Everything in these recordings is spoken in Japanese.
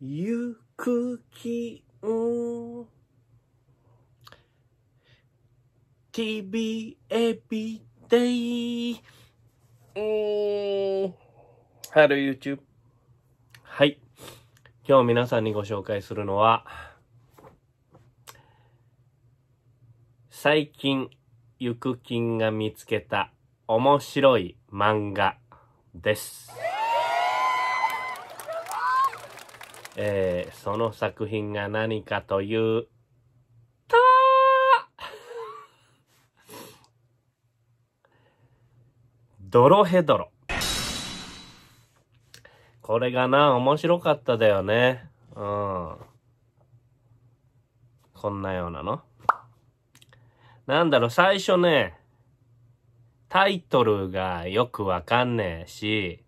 ゆくきん TV エビデイうーん。ハロー YouTube。はい。今日皆さんにご紹介するのは、最近、ゆくきんが見つけた面白い漫画です。えー、その作品が何かという、と ドロヘドロ。これがな、面白かっただよね。うん。こんなようなの。なんだろう、最初ね、タイトルがよくわかんねえし、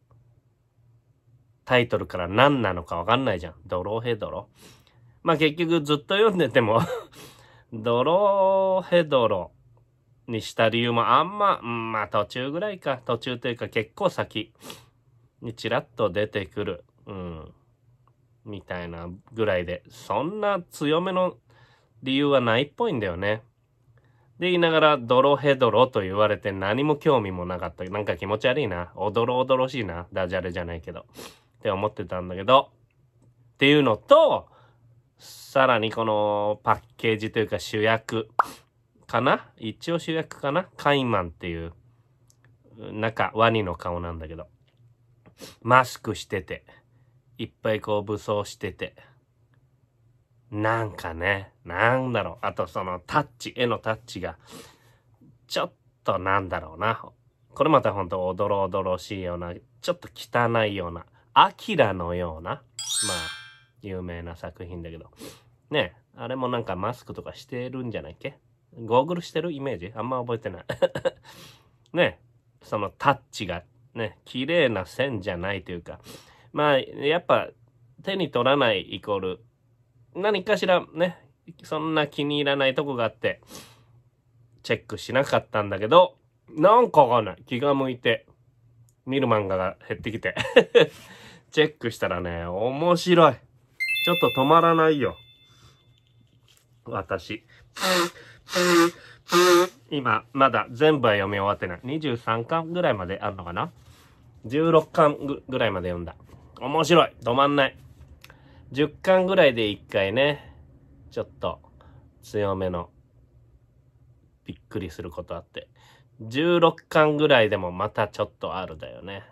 タイトルから何なのかわかんないじゃん。ドロヘドロ。まあ、結局ずっと読んでても ドロヘドロにした理由もあんま、まあ途中ぐらいか。途中というか結構先にちらっと出てくる。うん。みたいなぐらいで。そんな強めの理由はないっぽいんだよね。で、言いながら、ドロヘドロと言われて何も興味もなかった。なんか気持ち悪いな。おどろおどろしいな。ダジャレじゃないけど。って思ってたんだけど、っていうのと、さらにこのパッケージというか主役かな一応主役かなカイマンっていう、中、ワニの顔なんだけど、マスクしてて、いっぱいこう武装してて、なんかね、なんだろう。あとそのタッチ、絵のタッチが、ちょっとなんだろうな。これまたほんとおどろおどろしいような、ちょっと汚いような、アキラのような、まあ、有名な作品だけど。ねあれもなんかマスクとかしてるんじゃないっけゴーグルしてるイメージあんま覚えてない ねそのタッチがね、綺麗な線じゃないというか、まあ、やっぱ手に取らないイコール、何かしらね、そんな気に入らないとこがあって、チェックしなかったんだけど、なんかわかんない。気が向いて、見る漫画が減ってきてチェックしたらね、面白い。ちょっと止まらないよ。私。今、まだ全部は読み終わってない。23巻ぐらいまであるのかな ?16 巻ぐらいまで読んだ。面白い止まんない !10 巻ぐらいで1回ね、ちょっと強めのびっくりすることあって。16巻ぐらいでもまたちょっとあるだよね。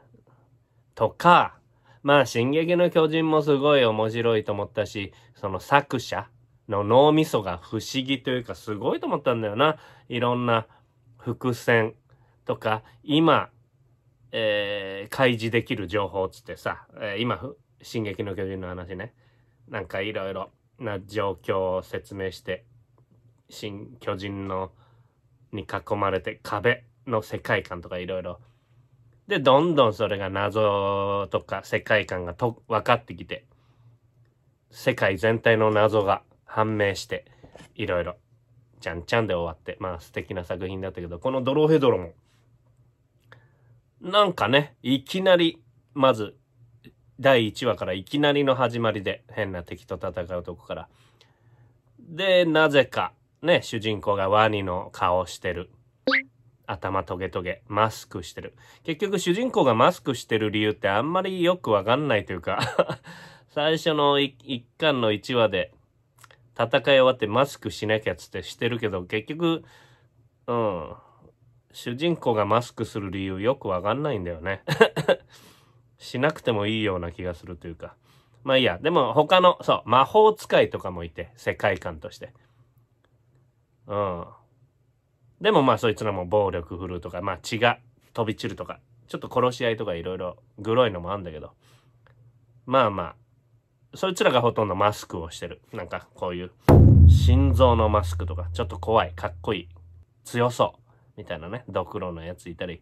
とか、まあ、進撃の巨人もすごい面白いと思ったし、その作者の脳みそが不思議というかすごいと思ったんだよな。いろんな伏線とか、今、えー、開示できる情報つってさ、えー、今、進撃の巨人の話ね。なんかいろいろな状況を説明して、新巨人のに囲まれて壁の世界観とかいろいろで、どんどんそれが謎とか世界観がと分かってきて、世界全体の謎が判明して、いろいろ、ちゃんちゃんで終わって、まあ素敵な作品だったけど、このドロヘドロも、なんかね、いきなり、まず、第1話からいきなりの始まりで、変な敵と戦うとこから。で、なぜか、ね、主人公がワニの顔してる。頭トゲトゲ、マスクしてる。結局主人公がマスクしてる理由ってあんまりよくわかんないというか 最初の一巻の1話で戦い終わってマスクしなきゃつってしてるけど、結局、うん、主人公がマスクする理由よくわかんないんだよね しなくてもいいような気がするというか。まあいいや。でも他の、そう、魔法使いとかもいて、世界観として。うん。でもまあそいつらも暴力振るうとか、まあ血が飛び散るとか、ちょっと殺し合いとかいろいろグロいのもあんだけど、まあまあ、そいつらがほとんどマスクをしてる。なんかこういう心臓のマスクとか、ちょっと怖い、かっこいい、強そう、みたいなね、ドクロのやついたり、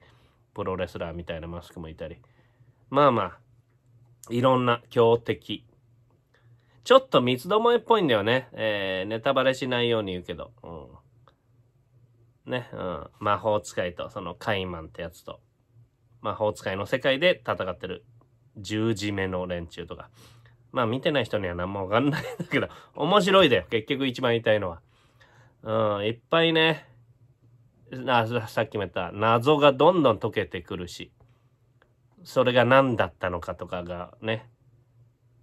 プロレスラーみたいなマスクもいたり、まあまあ、いろんな強敵。ちょっと三つどもえっぽいんだよね。えー、ネタバレしないように言うけど。うんね、うん、魔法使いと、そのカイマンってやつと、魔法使いの世界で戦ってる十字目の連中とか。まあ見てない人には何もわかんないんだけど、面白いだよ。結局一番言いたいのは。うん、いっぱいね、あさっきも言った謎がどんどん解けてくるし、それが何だったのかとかがね、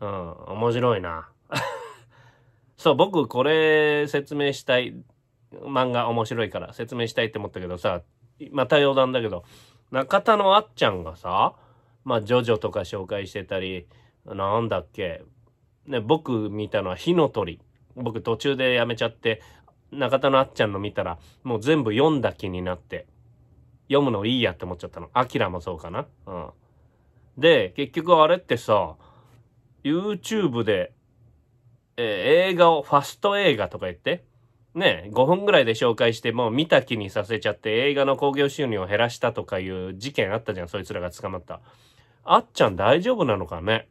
うん、面白いな。そう、僕これ説明したい。漫画面白いから説明したいって思ったけどさ、また余談だけど、中田のあっちゃんがさ、まあ、ジョジョとか紹介してたり、なんだっけ、ね、僕見たのは火の鳥。僕途中でやめちゃって、中田のあっちゃんの見たら、もう全部読んだ気になって、読むのいいやって思っちゃったの。アキラもそうかな。うん。で、結局あれってさ、YouTube で、えー、映画をファスト映画とか言って、ね、5分ぐらいで紹介して、もう見た気にさせちゃって映画の興行収入を減らしたとかいう事件あったじゃん、そいつらが捕まった。あっちゃん大丈夫なのかね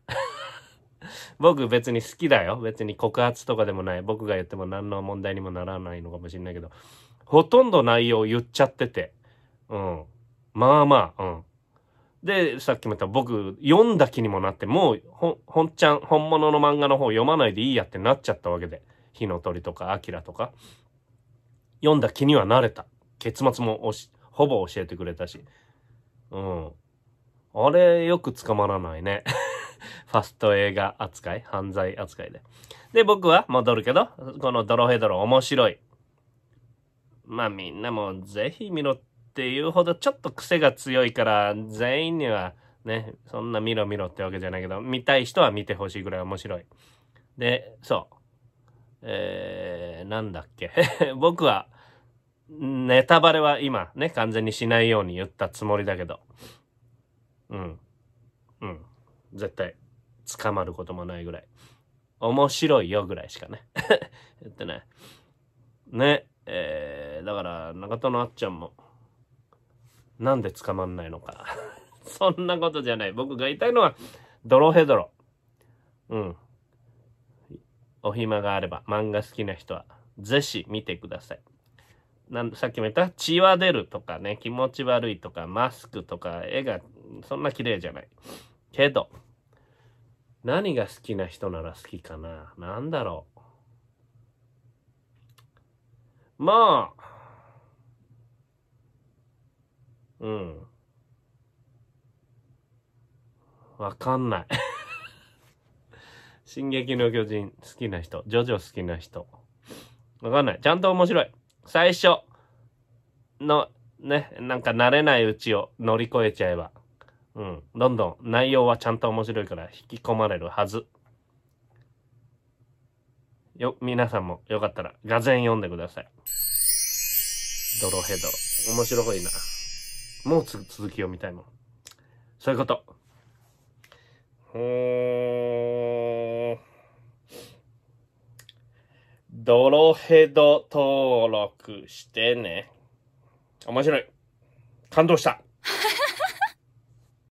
僕別に好きだよ。別に告発とかでもない。僕が言っても何の問題にもならないのかもしれないけど、ほとんど内容言っちゃってて。うん。まあまあ、うん。で、さっきも言った僕読んだ気にもなって、もうほ、ほんちゃん、本物の漫画の方読まないでいいやってなっちゃったわけで。火の鳥とか、アキラとか、読んだ気にはなれた。結末もほぼ教えてくれたし。うん。あれ、よく捕まらないね。ファスト映画扱い、犯罪扱いで。で、僕は戻るけど、このドロヘドロ面白い。まあみんなもぜひ見ろっていうほどちょっと癖が強いから、全員にはね、そんな見ろ見ろってわけじゃないけど、見たい人は見てほしいぐらい面白い。で、そう。えー、なんだっけ 僕は、ネタバレは今ね、完全にしないように言ったつもりだけど。うん。うん。絶対、捕まることもないぐらい。面白いよぐらいしかね。言ってね。ね。えー、だから、中田のあっちゃんも、なんで捕まんないのか。そんなことじゃない。僕が言いたいのは、ドロヘドロ。うん。お暇があれば、漫画好きな人は、ぜひ見てください。なんさっきも言った血は出るとかね、気持ち悪いとか、マスクとか、絵がそんな綺麗じゃない。けど、何が好きな人なら好きかななんだろう。まあ、うん。わかんない進撃の巨人好きな人、ジョジョ好きな人。わかんない。ちゃんと面白い。最初のね、なんか慣れないうちを乗り越えちゃえば、うん、どんどん内容はちゃんと面白いから引き込まれるはず。よ、皆さんもよかったら、画前読んでください。ドロヘドロ。面白いな。もう続き読みたいもん。そういうこと。うんドロヘド登録してね。面白い。感動した。